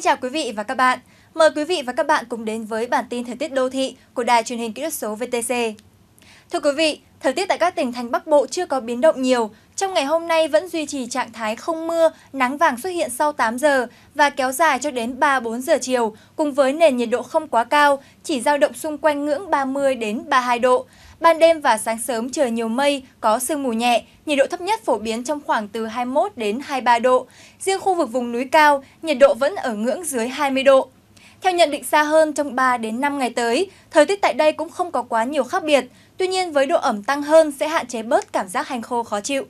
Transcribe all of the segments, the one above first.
Xin chào quý vị và các bạn. Mời quý vị và các bạn cùng đến với bản tin thời tiết đô thị của Đài truyền hình kỹ thuật số VTC. Thưa quý vị, thời tiết tại các tỉnh thành Bắc Bộ chưa có biến động nhiều. Trong ngày hôm nay vẫn duy trì trạng thái không mưa, nắng vàng xuất hiện sau 8 giờ và kéo dài cho đến 3-4 giờ chiều, cùng với nền nhiệt độ không quá cao, chỉ dao động xung quanh ngưỡng 30 đến 32 độ. Ban đêm và sáng sớm trời nhiều mây, có sương mù nhẹ, nhiệt độ thấp nhất phổ biến trong khoảng từ 21 đến 23 độ. Riêng khu vực vùng núi cao, nhiệt độ vẫn ở ngưỡng dưới 20 độ. Theo nhận định xa hơn trong 3 đến 5 ngày tới, thời tiết tại đây cũng không có quá nhiều khác biệt, tuy nhiên với độ ẩm tăng hơn sẽ hạn chế bớt cảm giác hành khô khó chịu.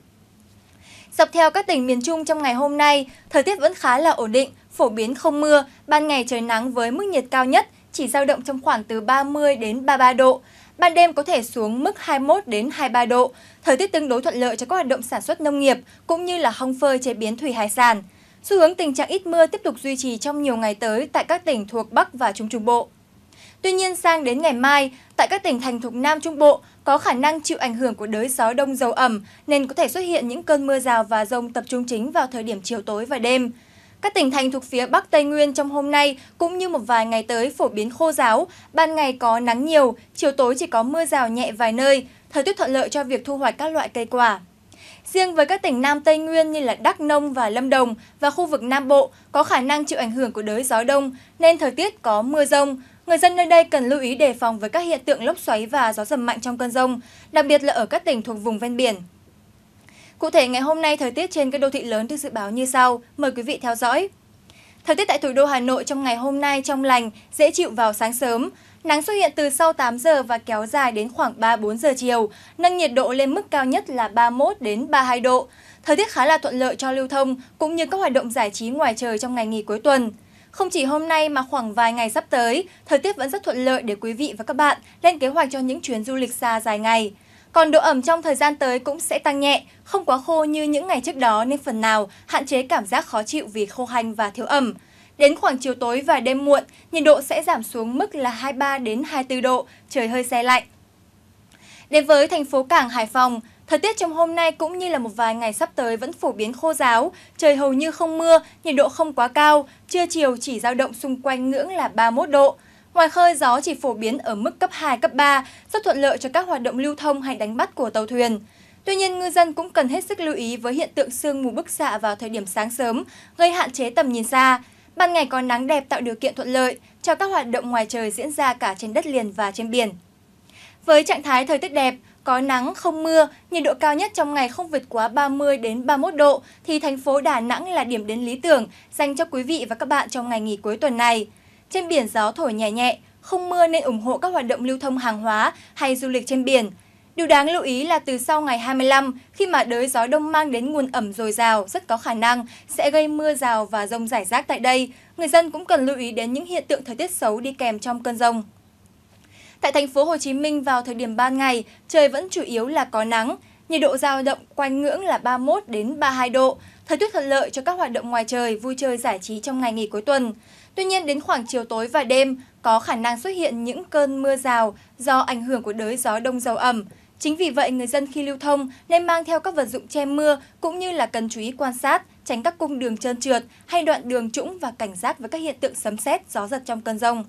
Dọc theo các tỉnh miền Trung trong ngày hôm nay, thời tiết vẫn khá là ổn định, phổ biến không mưa, ban ngày trời nắng với mức nhiệt cao nhất chỉ dao động trong khoảng từ 30 đến 33 độ. Ban đêm có thể xuống mức 21 đến 23 độ. Thời tiết tương đối thuận lợi cho các hoạt động sản xuất nông nghiệp cũng như là hong phơi chế biến thủy hải sản. Xu hướng tình trạng ít mưa tiếp tục duy trì trong nhiều ngày tới tại các tỉnh thuộc Bắc và Trung Trung Bộ. Tuy nhiên sang đến ngày mai, tại các tỉnh thành thuộc Nam Trung Bộ có khả năng chịu ảnh hưởng của đới gió đông dầu ẩm nên có thể xuất hiện những cơn mưa rào và rông tập trung chính vào thời điểm chiều tối và đêm. Các tỉnh thành thuộc phía Bắc Tây Nguyên trong hôm nay cũng như một vài ngày tới phổ biến khô giáo, ban ngày có nắng nhiều, chiều tối chỉ có mưa rào nhẹ vài nơi, thời tiết thuận lợi cho việc thu hoạch các loại cây quả. Riêng với các tỉnh Nam Tây Nguyên như là Đắk Nông và Lâm Đồng và khu vực Nam Bộ có khả năng chịu ảnh hưởng của đới gió đông nên thời tiết có mưa rông. Người dân nơi đây cần lưu ý đề phòng với các hiện tượng lốc xoáy và gió giật mạnh trong cơn rông, đặc biệt là ở các tỉnh thuộc vùng ven biển. Cụ thể ngày hôm nay thời tiết trên các đô thị lớn được dự báo như sau, mời quý vị theo dõi. Thời tiết tại thủ đô Hà Nội trong ngày hôm nay trong lành, dễ chịu vào sáng sớm. Nắng xuất hiện từ sau 8 giờ và kéo dài đến khoảng 3-4 giờ chiều, nâng nhiệt độ lên mức cao nhất là 31 đến 32 độ. Thời tiết khá là thuận lợi cho lưu thông cũng như các hoạt động giải trí ngoài trời trong ngày nghỉ cuối tuần. Không chỉ hôm nay mà khoảng vài ngày sắp tới, thời tiết vẫn rất thuận lợi để quý vị và các bạn lên kế hoạch cho những chuyến du lịch xa dài ngày. Còn độ ẩm trong thời gian tới cũng sẽ tăng nhẹ, không quá khô như những ngày trước đó nên phần nào hạn chế cảm giác khó chịu vì khô hành và thiếu ẩm. Đến khoảng chiều tối và đêm muộn, nhiệt độ sẽ giảm xuống mức là 23 đến 24 độ, trời hơi xe lạnh. Đến với thành phố Cảng Hải Phòng, thời tiết trong hôm nay cũng như là một vài ngày sắp tới vẫn phổ biến khô giáo, trời hầu như không mưa, nhiệt độ không quá cao, trưa chiều chỉ dao động xung quanh ngưỡng là 31 độ. Ngoài khơi, gió chỉ phổ biến ở mức cấp 2, cấp 3, rất thuận lợi cho các hoạt động lưu thông hay đánh bắt của tàu thuyền. Tuy nhiên, ngư dân cũng cần hết sức lưu ý với hiện tượng sương mù bức xạ vào thời điểm sáng sớm, gây hạn chế tầm nhìn xa. Ban ngày có nắng đẹp tạo điều kiện thuận lợi cho các hoạt động ngoài trời diễn ra cả trên đất liền và trên biển. Với trạng thái thời tiết đẹp, có nắng, không mưa, nhiệt độ cao nhất trong ngày không vượt quá 30 đến 31 độ thì thành phố Đà Nẵng là điểm đến lý tưởng dành cho quý vị và các bạn trong ngày nghỉ cuối tuần này. Trên biển gió thổi nhẹ nhẹ, không mưa nên ủng hộ các hoạt động lưu thông hàng hóa hay du lịch trên biển. Điều đáng lưu ý là từ sau ngày 25, khi mà đới gió đông mang đến nguồn ẩm dồi dào, rất có khả năng sẽ gây mưa rào và rông rải rác tại đây. Người dân cũng cần lưu ý đến những hiện tượng thời tiết xấu đi kèm trong cơn rông. Tại thành phố Hồ Chí Minh vào thời điểm ban ngày, trời vẫn chủ yếu là có nắng, nhiệt độ giao động quanh ngưỡng là 31 đến 32 độ, thời tiết thuận lợi cho các hoạt động ngoài trời, vui chơi giải trí trong ngày nghỉ cuối tuần. Tuy nhiên đến khoảng chiều tối và đêm có khả năng xuất hiện những cơn mưa rào do ảnh hưởng của đới gió đông dầu ẩm. Chính vì vậy người dân khi lưu thông nên mang theo các vật dụng che mưa cũng như là cần chú ý quan sát, tránh các cung đường trơn trượt hay đoạn đường trũng và cảnh giác với các hiện tượng sấm sét, gió giật trong cơn rông.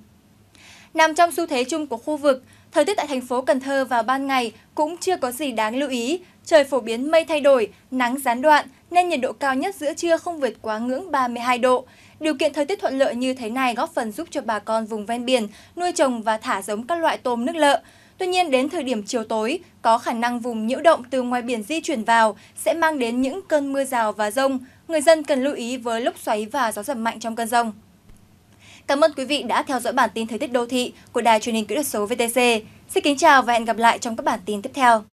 Nằm trong xu thế chung của khu vực, thời tiết tại thành phố Cần Thơ vào ban ngày cũng chưa có gì đáng lưu ý, Trời phổ biến mây thay đổi, nắng gián đoạn nên nhiệt độ cao nhất giữa trưa không vượt quá ngưỡng 32 độ. Điều kiện thời tiết thuận lợi như thế này góp phần giúp cho bà con vùng ven biển nuôi trồng và thả giống các loại tôm nước lợ. Tuy nhiên đến thời điểm chiều tối, có khả năng vùng nhiễu động từ ngoài biển di chuyển vào sẽ mang đến những cơn mưa rào và rông. Người dân cần lưu ý với lúc xoáy và gió giật mạnh trong cơn rông. Cảm ơn quý vị đã theo dõi bản tin thời tiết đô thị của Đài truyền hình kỹ thuật số VTC. Xin kính chào và hẹn gặp lại trong các bản tin tiếp theo.